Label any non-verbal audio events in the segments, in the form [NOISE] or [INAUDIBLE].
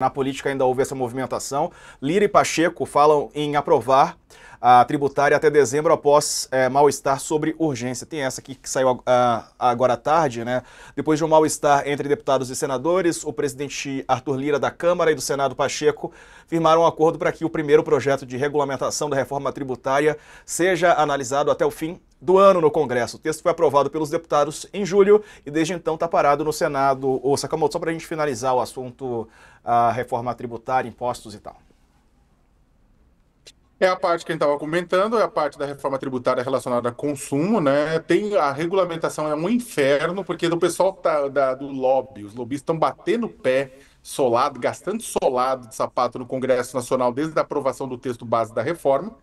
Na política ainda houve essa movimentação. Lira e Pacheco falam em aprovar a tributária até dezembro após é, mal-estar sobre urgência. Tem essa aqui que saiu a, a, ah, agora à tarde, né? Depois de um mal-estar entre deputados e senadores, o presidente Arthur Lira da Câmara e do Senado Pacheco firmaram um acordo para que o primeiro projeto de regulamentação da reforma tributária seja analisado até o fim do ano no Congresso. O texto foi aprovado pelos deputados em julho e desde então está parado no Senado. Ô, Sakamoto, só para a gente finalizar o assunto, a ah, reforma tributária, impostos e tal. É a parte que a gente estava comentando, é a parte da reforma tributária relacionada a consumo, né? Tem a regulamentação é um inferno, porque do pessoal tá, da, do lobby, os lobistas estão batendo o pé solado, gastando solado de sapato no Congresso Nacional desde a aprovação do texto base da reforma.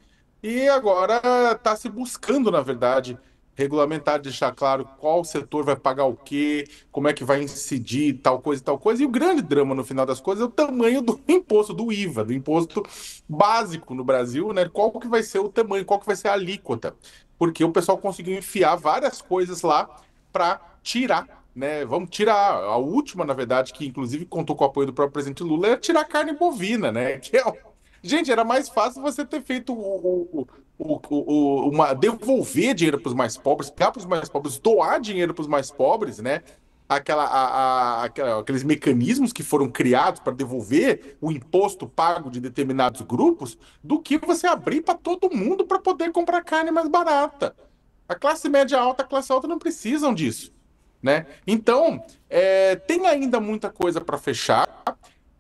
E agora está se buscando, na verdade, regulamentar, deixar claro qual setor vai pagar o quê, como é que vai incidir tal coisa e tal coisa. E o grande drama, no final das coisas, é o tamanho do [LAUGHS] imposto, do IVA, do imposto básico no Brasil, né? Qual que vai ser o tamanho, qual que vai ser a alíquota. Porque o pessoal conseguiu enfiar várias coisas lá para tirar. Né, vamos tirar a última, na verdade, que inclusive contou com o apoio do próprio presidente Lula, é tirar carne bovina, né? [LAUGHS] Que é Gente, era mais fácil você ter feito o, o, o, uma, devolver dinheiro para os mais pobres, pegar para os mais pobres, doar dinheiro para os mais pobres, né? Aquela, a, a, aquela, aqueles mecanismos que foram criados para devolver o imposto pago de determinados grupos, do que você abrir para todo mundo para poder comprar carne mais barata. A classe média alta, a classe alta não precisam disso. Né? Então, é, tem ainda muita coisa para fechar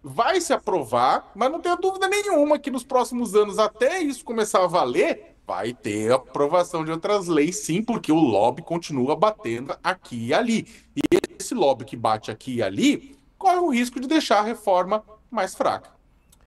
vai se aprovar, mas não tenho dúvida nenhuma que nos próximos anos, até isso começar a valer, vai ter aprovação de outras leis, sim, porque o lobby continua batendo aqui e ali. E esse lobby que bate aqui e ali corre o risco de deixar a reforma mais fraca.